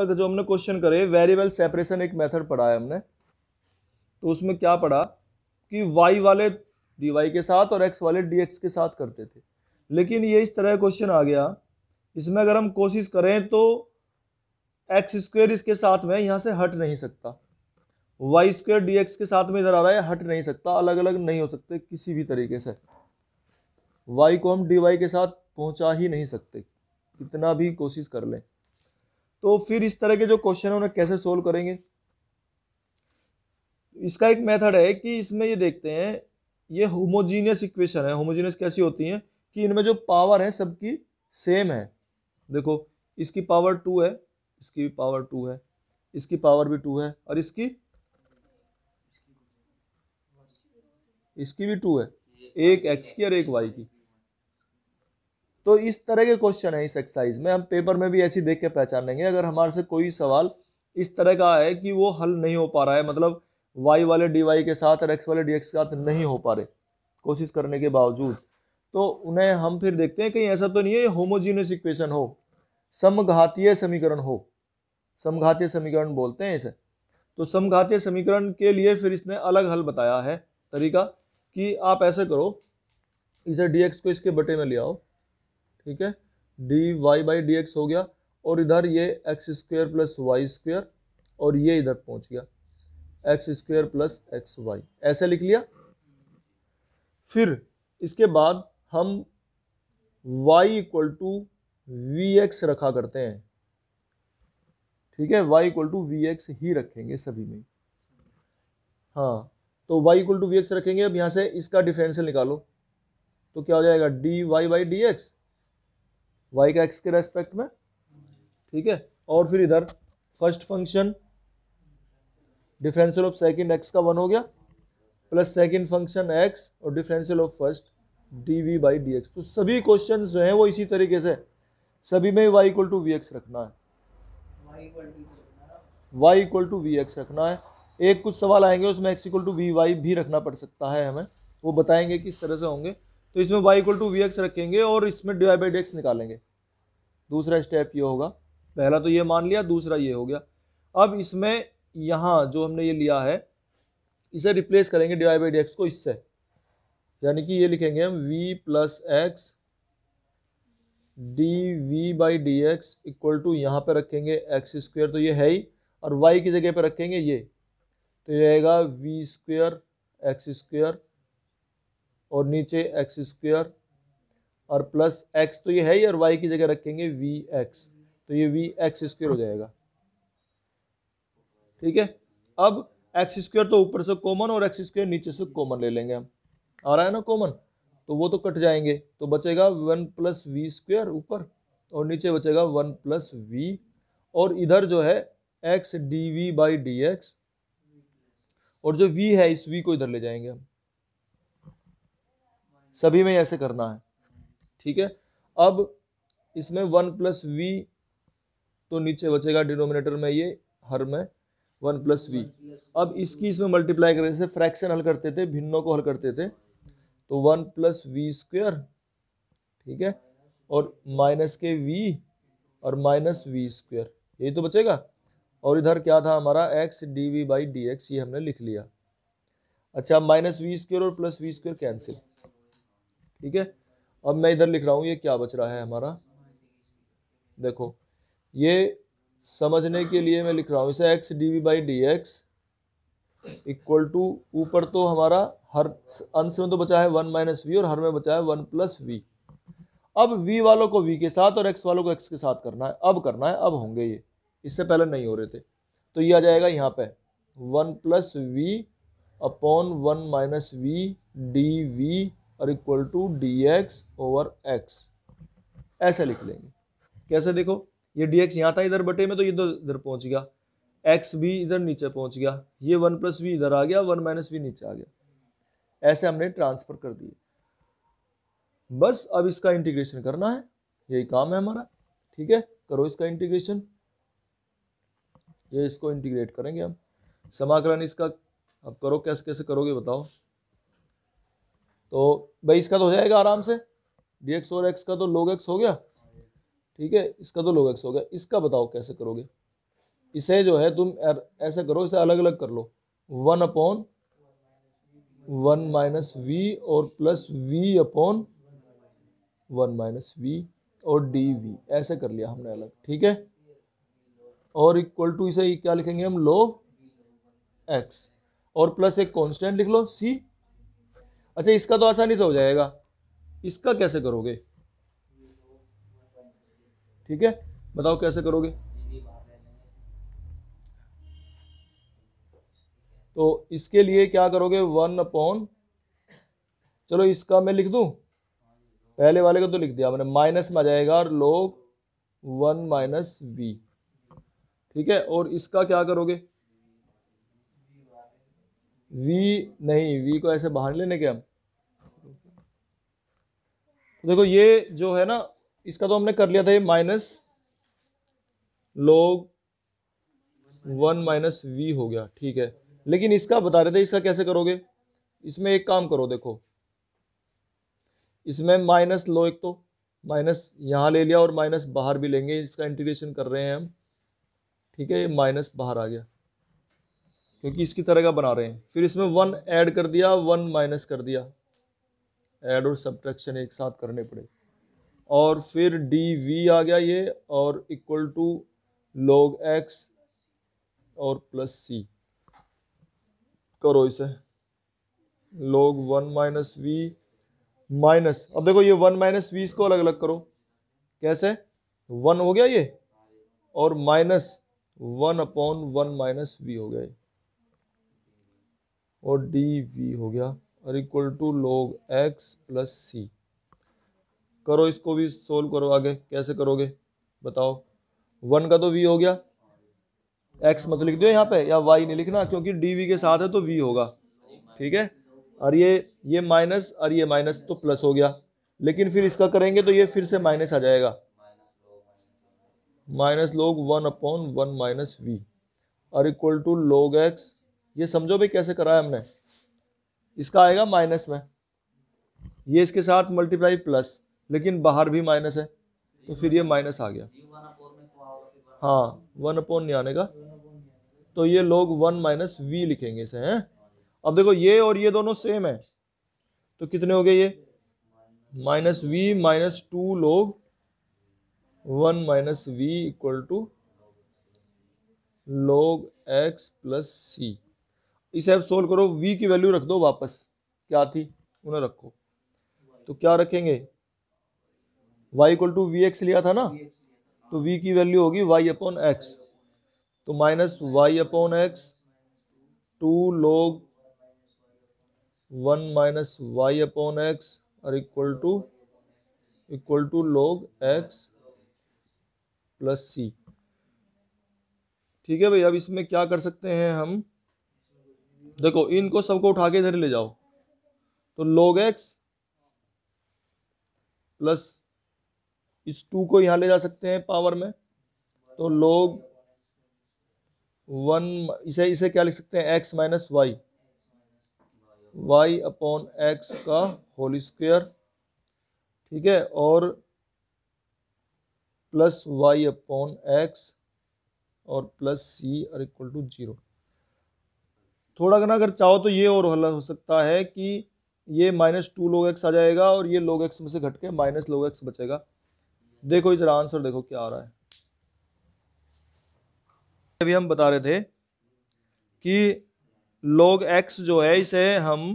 तक जो हमने क्वेश्चन करे वेरिएबल सेपरेशन एक मेथड पढ़ा है हमने तो उसमें क्या पढ़ा कि वाई वाले डी वाई के साथ और एक्स वाले डी एक्स के साथ करते थे लेकिन ये इस तरह क्वेश्चन आ गया इसमें अगर हम कोशिश करें तो एक्स स्क्वेयर इसके साथ में यहाँ से हट नहीं सकता वाई स्क्वेयर डी एक्स के साथ में इधर आ रहा है हट नहीं सकता अलग अलग नहीं हो सकते किसी भी तरीके से वाई को हम डी वाई के साथ पहुंचा ही नहीं सकते कितना भी कोशिश कर लें तो फिर इस तरह के जो क्वेश्चन है उन्हें कैसे सोल्व करेंगे इसका एक मेथड है कि इसमें ये देखते हैं ये होमोजीनियस इक्वेशन है होमोजीनियस कैसी होती है कि इनमें जो पावर है सबकी सेम है देखो इसकी पावर टू है इसकी भी पावर टू है इसकी पावर भी टू है और इसकी इसकी भी टू है एक एक्स की और एक वाई की तो इस तरह के क्वेश्चन है इस एक्सरसाइज में हम पेपर में भी ऐसी देख के पहचान लेंगे अगर हमारे से कोई सवाल इस तरह का है कि वो हल नहीं हो पा रहा है मतलब वाई वाले डी वाई के साथ और एक्स वाले डी एक्स के साथ नहीं हो पा रहे कोशिश करने के बावजूद तो उन्हें हम फिर देखते हैं कहीं ऐसा तो नहीं है होमोजीनियस इक्वेशन हो समघातीय समीकरण हो समघातीय समीकरण बोलते हैं इसे तो समघातीय समीकरण के लिए फिर इसने अलग हल बताया है तरीका कि आप ऐसे करो इसे dx को इसके बटे में ले आओ ठीक है d y by d x हो गया और इधर ये x square plus y square और ये इधर पहुंच गया x square plus x y ऐसे लिख लिया फिर इसके बाद हम y equal to v x रखा करते हैं ठीक है y equal to v x ही रखेंगे सभी में हाँ तो y equal to v x रखेंगे अब यहाँ से इसका डिफरेंशियल निकालो तो क्या हो जाएगा d y by d x y का एक्स के रेस्पेक्ट में ठीक है और फिर इधर first function differential of second x का वन हो गया प्लस सेकंड फंक्शन एक्स और differential of first d v by d x तो सभी क्वेश्चन जो हैं वो इसी तरीके से सभी में y equal to v x रखना है y equal to v x रखना है एक कुछ सवाल आएंगे उसमें x equal to v y भी रखना पड़ सकता है हमें वो बताएंगे किस तरह से होंगे तो इसमें y equal to v x रखेंगे और इसमें डिवाई बाई डी एक्स निकालेंगे दूसरा स्टेप ये होगा पहला तो ये मान लिया दूसरा ये हो गया अब इसमें यहाँ जो हमने ये लिया है इसे रिप्लेस करेंगे डिवाई बाई डी एक्स को इससे यानी कि ये लिखेंगे हम v plus x d v by d x equal to यहाँ पर रखेंगे एक्स स्क्वेयर तो ये है ही और वाई की जगह पर रखेंगे ये तो ये आएगा वी स्क्वेयर एक्स स्क्वेयर और नीचे एक्स स्क्वेयर और प्लस एक्स तो ये है ही और वाई की जगह रखेंगे वी एक्स तो ये वी एक्स स्क्वेयर हो जाएगा ठीक है अब एक्स स्क्वेयर तो ऊपर से कॉमन और एक्स स्क्वेयर नीचे से कॉमन ले लेंगे हम आ रहा है ना कॉमन तो वो तो कट जाएंगे तो बचेगा वन प्लस वी स्क्वेयर ऊपर और नीचे बचेगा वन प्लस वी और इधर जो है x d v by d x और जो वी है इस वी को इधर ले जाएंगे हम सभी में ऐसे करना है ठीक है अब इसमें वन प्लस वी तो नीचे बचेगा डिनोमिनेटर में ये हर में वन प्लस वी अब इसकी इसमें मल्टीप्लाई करने से फ्रैक्शन हल करते थे भिन्नों को हल करते थे तो वन प्लस वी स्क्वेयर ठीक है और माइनस के वी और माइनस वी स्क्वेयर यही तो बचेगा और इधर क्या था हमारा x d v by d x ये हमने लिख लिया अच्छा माइनस वी स्क्वेयर और प्लस वी स्क्वेयर कैंसिल ठीक है अब मैं इधर लिख रहा हूँ ये क्या बच रहा है हमारा देखो ये समझने के लिए मैं लिख रहा हूँ इसे x d v by d x equal to ऊपर तो हमारा हर अंश में तो बचा है वन माइनस वी और हर में बचा है वन प्लस वी अब वी वालों को वी के साथ और एक्स वालों को एक्स के साथ करना है अब करना है अब होंगे ये इससे पहले नहीं हो रहे थे तो ये आ जाएगा यहाँ पे one plus v upon one minus v d v और equal to d x over x ऐसे लिख लेंगे कैसे देखो ये डी एक्स यहाँ था इधर बटे में तो ये तो इधर पहुँच गया एक्स भी इधर नीचे पहुँच गया ये वन प्लस वी इधर आ गया वन माइनस वी नीचे आ गया ऐसे हमने ट्रांसफ़र कर दिए बस अब इसका इंटीग्रेशन करना है यही काम है हमारा ठीक है करो इसका इंटीग्रेशन ये इसको इंटीग्रेट करेंगे हम समाकलन इसका अब करो कैसे कैसे करोगे बताओ तो भाई इसका तो हो जाएगा आराम से डी एक्स और एक्स का तो लोग एक्स हो गया ठीक है इसका तो लोग एक्स हो गया इसका बताओ कैसे करोगे इसे जो है तुम ऐसे करो इसे अलग अलग कर लो one upon one minus v और plus v upon one minus v और डी वी ऐसे कर लिया हमने अलग ठीक है और इक्वल टू इसे क्या लिखेंगे हम लोग एक्स और प्लस एक कांस्टेंट लिख लो सी अच्छा इसका तो आसानी से हो जाएगा इसका कैसे करोगे ठीक है बताओ कैसे करोगे तो इसके लिए क्या करोगे वन अपॉन चलो इसका मैं लिख दूं पहले वाले का तो लिख दिया मैंने माइनस में आ जाएगा और लोग वन माइनस वी ठीक है और इसका क्या करोगे वी नहीं वी को ऐसे बाहर लेने के हम तो देखो ये जो है ना इसका तो हमने कर लिया था ये minus log one minus v हो गया ठीक है लेकिन इसका बता रहे थे इसका कैसे करोगे इसमें एक काम करो देखो इसमें माइनस लो एक तो माइनस यहाँ ले लिया और माइनस बाहर भी लेंगे इसका इंटीग्रेशन कर रहे हैं हम ठीक है ये माइनस बाहर आ गया क्योंकि इसकी तरह का बना रहे हैं फिर इसमें वन ऐड कर दिया वन माइनस कर दिया एड और सब्ट्रैक्शन एक साथ करने पड़े और फिर डी वी आ गया ये और इक्वल टू लॉग एक्स और प्लस सी करो इसे log one minus v minus अब देखो ये वन माइनस वी इसको अलग अलग करो कैसे वन हो गया ये और minus one upon one minus v हो गया और डी वी हो गया और equal to log x plus c करो इसको भी सोल्व करो आगे कैसे करोगे बताओ वन का तो वी हो गया एक्स मत लिख दो यहाँ पे या वाई नहीं लिखना क्योंकि डी वी के साथ है तो वी होगा ठीक है और ये ये माइनस और ये माइनस तो प्लस हो गया लेकिन फिर इसका करेंगे तो ये फिर से माइनस आ जाएगा minus log one upon one minus v और इक्वल टू लोग एक्स ये समझो भाई कैसे करा है हमने इसका आएगा माइनस में ये इसके साथ मल्टीप्लाई प्लस लेकिन बाहर भी माइनस है तो फिर ये माइनस आ गया हाँ वन अपॉन नहीं आने का तो ये लोग वन माइनस वी लिखेंगे इसे हैं अब देखो ये और ये दोनों सेम है तो कितने हो गए ये minus v minus two log one minus v equal to log x plus c इसे आप सोल्व करो वी की वैल्यू रख दो वापस क्या थी उन्हें रखो तो क्या रखेंगे y equal to v x लिया था ना तो v की वैल्यू होगी y अपॉन एक्स तो minus y upon x two log one minus y upon x और equal to equal to log x plus c ठीक है भाई अब इसमें क्या कर सकते हैं हम देखो इनको सबको उठा के इधर ले जाओ तो लोग एक्स प्लस इस टू को यहाँ ले जा सकते हैं पावर में तो लोग वन इसे इसे क्या लिख सकते हैं x minus y y upon x का होल स्क्वेयर ठीक है और प्लस वाई अपॉन एक्स और plus c or equal to zero थोड़ा घना अगर चाहो तो ये और हल हो सकता है कि ये माइनस टू लोग एक्स आ जाएगा और ये लोग एक्स में से घट के माइनस लोग एक्स बचेगा देखो इस आंसर देखो क्या आ रहा है अभी हम बता रहे थे कि लोग एक्स जो है इसे हम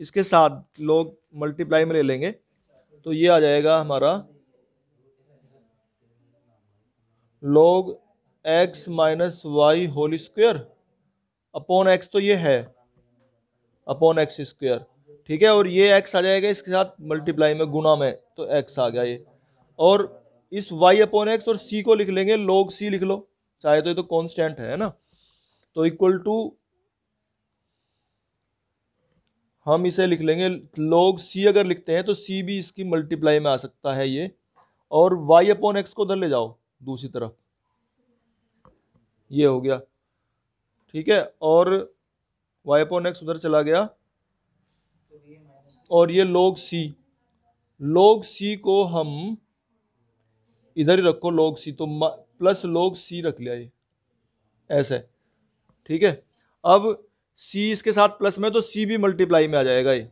इसके साथ लोग मल्टीप्लाई में ले लेंगे तो ये आ जाएगा हमारा log x minus y whole square upon x तो ये है अपॉन एक्स स्क्वेयर ठीक है और ये एक्स आ जाएगा इसके साथ मल्टीप्लाई में गुना में तो एक्स आ गया ये और इस वाई अपॉन एक्स और सी को लिख लेंगे लोग सी लिख लो चाहे तो ये तो कॉन्स्टेंट है ना तो इक्वल टू हम इसे लिख लेंगे लोग सी अगर लिखते हैं तो सी भी इसकी मल्टीप्लाई में आ सकता है ये और वाई अपॉन एक्स को उधर ले जाओ दूसरी तरफ ये हो गया ठीक है और वाई अपॉन एक्स उधर चला गया और ये लोग सी लोग सी को हम इधर ही रखो लोग सी तो प्लस लोग सी रख लिया ये ऐसे ठीक है अब सी इसके साथ प्लस में तो सी भी मल्टीप्लाई में आ जाएगा ये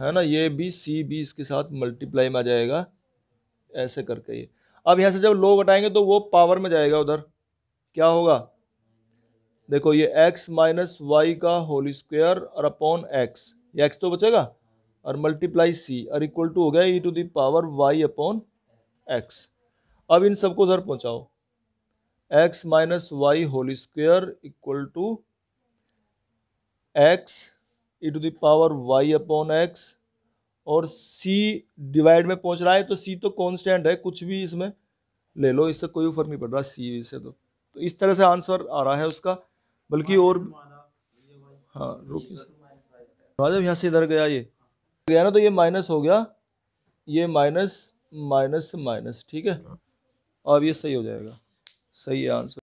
है ना ये भी सी भी इसके साथ मल्टीप्लाई में आ जाएगा ऐसे करके ये अब यहां से जब लोग हटाएंगे तो वो पावर में जाएगा उधर क्या होगा देखो ये एक्स माइनस वाई का होल स्क्वायर और अपॉन एक्स ये एक्स तो बचेगा और मल्टीप्लाई सी और इक्वल टू हो गया e to the power y upon x अब इन सबको उधर पहुंचाओ x minus y whole square equal to x e to power y upon x और सी डिवाइड में पहुंच रहा है तो सी तो कॉन्स्टेंट है कुछ भी इसमें ले लो इससे कोई फर्क नहीं पड़ रहा सी से तो तो इस तरह से आंसर आ रहा है उसका बल्कि और हाँ रुकिए राजब यहाँ से इधर गया ये गया ना तो ये माइनस हो गया ये माइनस माइनस माइनस ठीक है अब ये सही हो जाएगा सही है आंसर